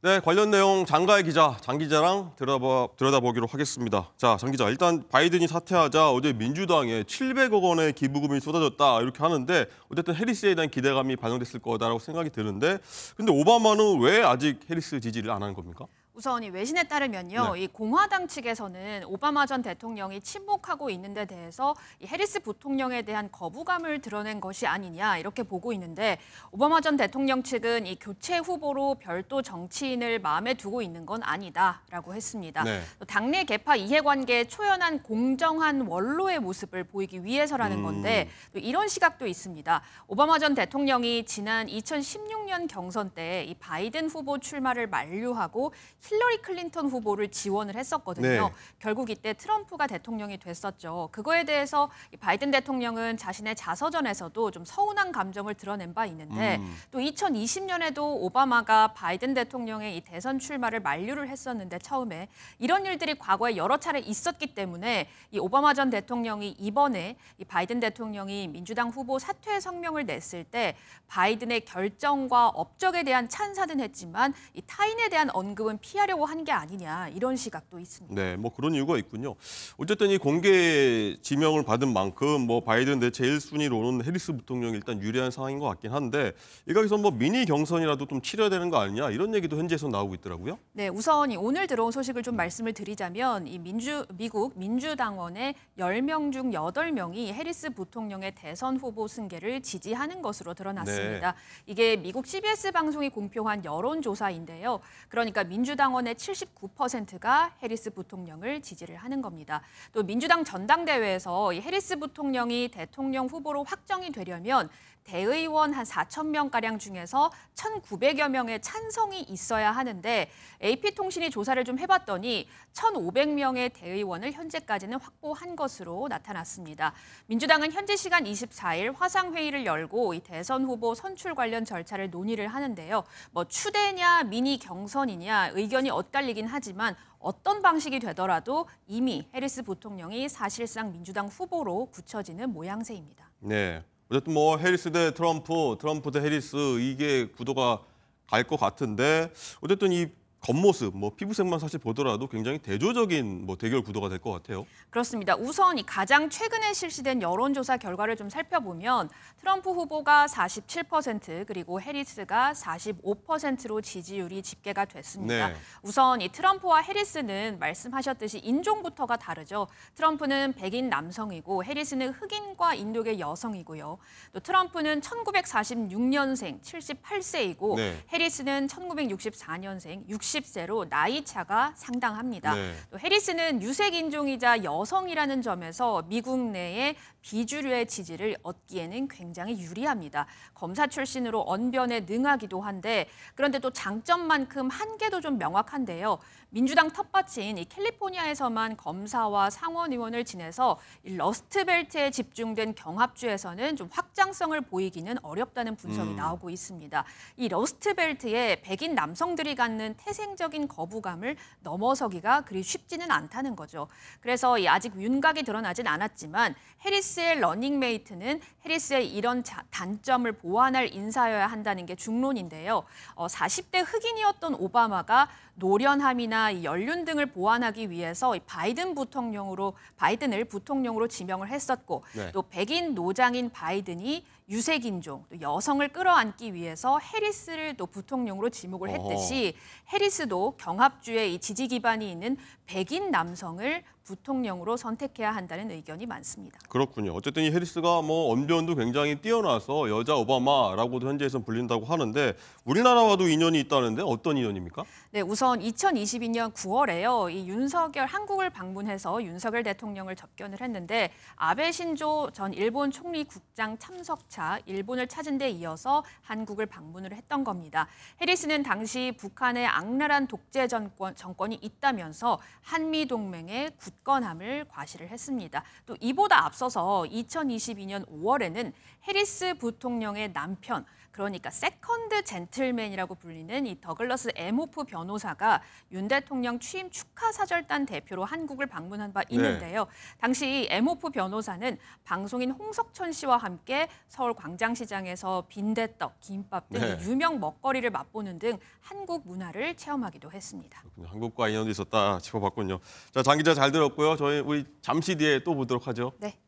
네, 관련 내용 장가의 기자, 장 기자랑 들어다봐 들여다보기로 하겠습니다. 자, 장 기자, 일단 바이든이 사퇴하자 어제 민주당에 700억 원의 기부금이 쏟아졌다 이렇게 하는데 어쨌든 해리스에 대한 기대감이 반영됐을 거다라고 생각이 드는데 근데 오바마는 왜 아직 해리스 지지를 안 한 겁니까? 우선 이 외신에 따르면요, 네. 이 공화당 측에서는 오바마 전 대통령이 침묵하고 있는 데 대해서 이 해리스 부통령에 대한 거부감을 드러낸 것이 아니냐 이렇게 보고 있는데 오바마 전 대통령 측은 이 교체 후보로 별도 정치인을 마음에 두고 있는 건 아니다라고 했습니다. 네. 당내 개파 이해관계 초연한 공정한 원로의 모습을 보이기 위해서라는 음. 건데 이런 시각도 있습니다. 오바마 전 대통령이 지난 2016년 2016년 경선 때 이 바이든 후보 출마를 만류하고 힐러리 클린턴 후보를 지원을 했었거든요. 네. 결국 이때 트럼프가 대통령이 됐었죠. 그거에 대해서 바이든 대통령은 자신의 자서전에서도 좀 서운한 감정을 드러낸 바 있는데 음. 또 2020년에도 오바마가 바이든 대통령의 이 대선 출마를 만류를 했었는데 처음에 이런 일들이 과거에 여러 차례 있었기 때문에 이 오바마 전 대통령이 이번에 이 바이든 대통령이 민주당 후보 사퇴 성명을 냈을 때 바이든의 결정과 성과 업적에 대한 찬사는 했지만 이 타인에 대한 언급은 피하려고 한 게 아니냐 이런 시각도 있습니다. 네, 뭐 그런 이유가 있군요. 어쨌든 이 공개 지명을 받은 만큼 뭐 바이든 대체 1순위로는 해리스 부통령이 일단 유리한 상황인 것 같긴 한데 이각에서 뭐 미니 경선이라도 좀치려야 되는 거 아니냐 이런 얘기도 현지에서 나오고 있더라고요. 네, 우선 오늘 들어온 소식을 좀 말씀을 드리자면 이 민주 미국 민주당원의 10명 중 8명이 해리스 부통령의 대선 후보 승계를 지지하는 것으로 드러났습니다. 네. 이게 미국 CBS 방송이 공표한 여론조사인데요. 그러니까 민주당원의 79%가 해리스 부통령을 지지를 하는 겁니다. 또 민주당 전당대회에서 이 해리스 부통령이 대통령 후보로 확정이 되려면 대의원 한 4천 명가량 중에서 1,900여 명의 찬성이 있어야 하는데 AP통신이 조사를 좀 해봤더니 1,500명의 대의원을 현재까지는 확보한 것으로 나타났습니다. 민주당은 현지 시간 24일 화상회의를 열고 이 대선 후보 선출 관련 절차를 논의를 하는데요. 뭐 추대냐 미니 경선이냐 의견이 엇갈리긴 하지만 어떤 방식이 되더라도 이미 해리스 부통령이 사실상 민주당 후보로 굳혀지는 모양새입니다. 네. 어쨌든 뭐 해리스 대 트럼프, 트럼프 대 해리스 이게 구도가 갈 것 같은데 어쨌든 이 겉모습, 뭐 피부색만 사실 보더라도 굉장히 대조적인 뭐 대결 구도가 될 것 같아요. 그렇습니다. 우선 가장 최근에 실시된 여론조사 결과를 좀 살펴보면 트럼프 후보가 47% 그리고 해리스가 45%로 지지율이 집계가 됐습니다. 네. 우선 이 트럼프와 해리스는 말씀하셨듯이 인종부터가 다르죠. 트럼프는 백인 남성이고 해리스는 흑인과 인도계 여성이고요. 또 트럼프는 1946년생 78세이고 네. 해리스는 1964년생 60 60세로 나이 차가 상당합니다. 네. 또 해리스는 유색 인종이자 여성이라는 점에서 미국 내에 비주류의 지지를 얻기에는 굉장히 유리합니다. 검사 출신으로 언변에 능하기도 한데 그런데 또 장점만큼 한계도 좀 명확한데요. 민주당 텃밭인 이 캘리포니아에서만 검사와 상원 의원을 지내서 이 러스트벨트에 집중된 경합주에서는 좀 확장성을 보이기는 어렵다는 분석이 음. 나오고 있습니다. 이 러스트벨트에 백인 남성들이 갖는 태세 태생적인 거부감을 넘어서기가 그리 쉽지는 않다는 거죠. 그래서 아직 윤곽이 드러나진 않았지만 해리스의 러닝메이트는 해리스의 이런 자, 단점을 보완할 인사여야 한다는 게 중론인데요. 어, 40대 흑인이었던 오바마가 노련함이나 연륜 등을 보완하기 위해서 바이든 부통령으로 바이든을 부통령으로 지명을 했었고 네. 또 백인 노장인 바이든이 유색인종, 또 여성을 끌어안기 위해서 해리스를 또 부통령으로 지목을 했듯이 해리스도 경합주의 지지 기반이 있는 백인 남성을 부통령으로 선택해야 한다는 의견이 많습니다. 그렇군요. 어쨌든 이 해리스가 뭐 언변도 굉장히 뛰어나서 여자 오바마라고도 현재에선 불린다고 하는데 우리나라와도 인연이 있다는데 어떤 인연입니까? 네, 우선 2022년 9월에요. 이 윤석열 한국을 방문해서 윤석열 대통령을 접견을 했는데 아베 신조 전 일본 총리 국장 참석차 일본을 찾은 데 이어서 한국을 방문을 했던 겁니다. 해리스는 당시 북한의 악랄한 독재 정권, 정권이 있다면서 한미 동맹의 구 접근함을 과시를 했습니다. 또 이보다 앞서서 2022년 5월에는 해리스 부통령의 남편 그러니까 세컨드 젠틀맨이라고 불리는 이 더글러스 에모프 변호사가 윤 대통령 취임 축하 사절단 대표로 한국을 방문한 바 네. 있는데요. 네. 당시 에모프 변호사는 방송인 홍석천 씨와 함께 서울 광장시장에서 빈대떡, 김밥 등 네. 유명 먹거리를 맛보는 등 한국 문화를 체험하기도 했습니다. 그렇군요. 한국과 인연도 있었다 짚어봤군요. 자, 장 기자 잘 들었고요. 저희 우리 잠시 뒤에 또 보도록 하죠. 네.